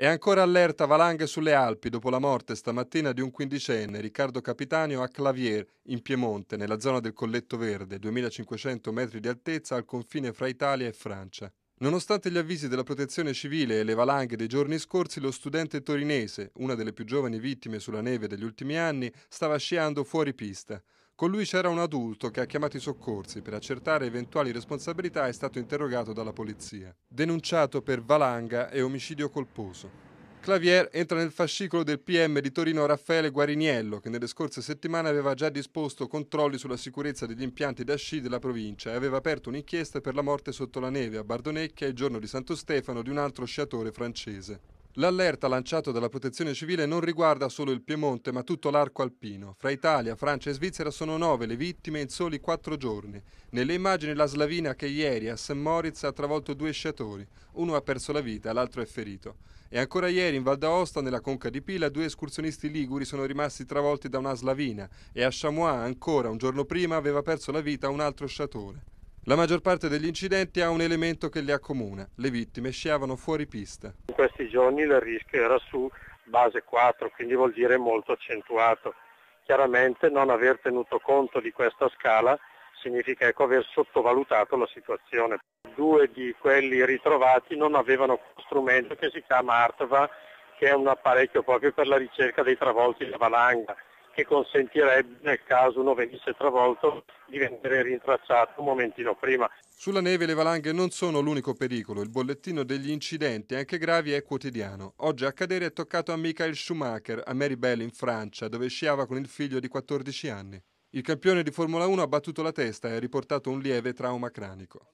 È ancora allerta valanghe sulle Alpi dopo la morte stamattina di un quindicenne, Riccardo Capitanio, a Clavier, in Piemonte, nella zona del Colletto Verde, 2500 metri di altezza al confine fra Italia e Francia. Nonostante gli avvisi della protezione civile e le valanghe dei giorni scorsi, lo studente torinese, una delle più giovani vittime sulla neve degli ultimi anni, stava sciando fuori pista. Con lui c'era un adulto che ha chiamato i soccorsi per accertare eventuali responsabilità è stato interrogato dalla polizia, denunciato per valanga e omicidio colposo. Clavier entra nel fascicolo del PM di Torino Raffaele Guariniello, che nelle scorse settimane aveva già disposto controlli sulla sicurezza degli impianti da sci della provincia e aveva aperto un'inchiesta per la morte sotto la neve a Bardonecchia il giorno di Santo Stefano di un altro sciatore francese. L'allerta lanciato dalla Protezione Civile non riguarda solo il Piemonte, ma tutto l'arco alpino. Fra Italia, Francia e Svizzera sono nove le vittime in soli quattro giorni. Nelle immagini la slavina che ieri a St. Moritz ha travolto due sciatori. Uno ha perso la vita, l'altro è ferito. E ancora ieri in Val d'Aosta, nella conca di Pila, due escursionisti liguri sono rimasti travolti da una slavina e a Chamois, ancora un giorno prima, aveva perso la vita un altro sciatore. La maggior parte degli incidenti ha un elemento che li accomuna. Le vittime sciavano fuori pista questi giorni il rischio era su base 4, quindi vuol dire molto accentuato. Chiaramente non aver tenuto conto di questa scala significa ecco, aver sottovalutato la situazione. Due di quelli ritrovati non avevano uno strumento che si chiama ARTVA, che è un apparecchio proprio per la ricerca dei travolti da valanga che consentirebbe, nel caso uno venisse travolto, di venire rintracciato un momentino prima. Sulla neve le valanghe non sono l'unico pericolo, il bollettino degli incidenti, anche gravi, è quotidiano. Oggi a cadere è toccato a Michael Schumacher, a Maribel in Francia, dove sciava con il figlio di 14 anni. Il campione di Formula 1 ha battuto la testa e ha riportato un lieve trauma cranico.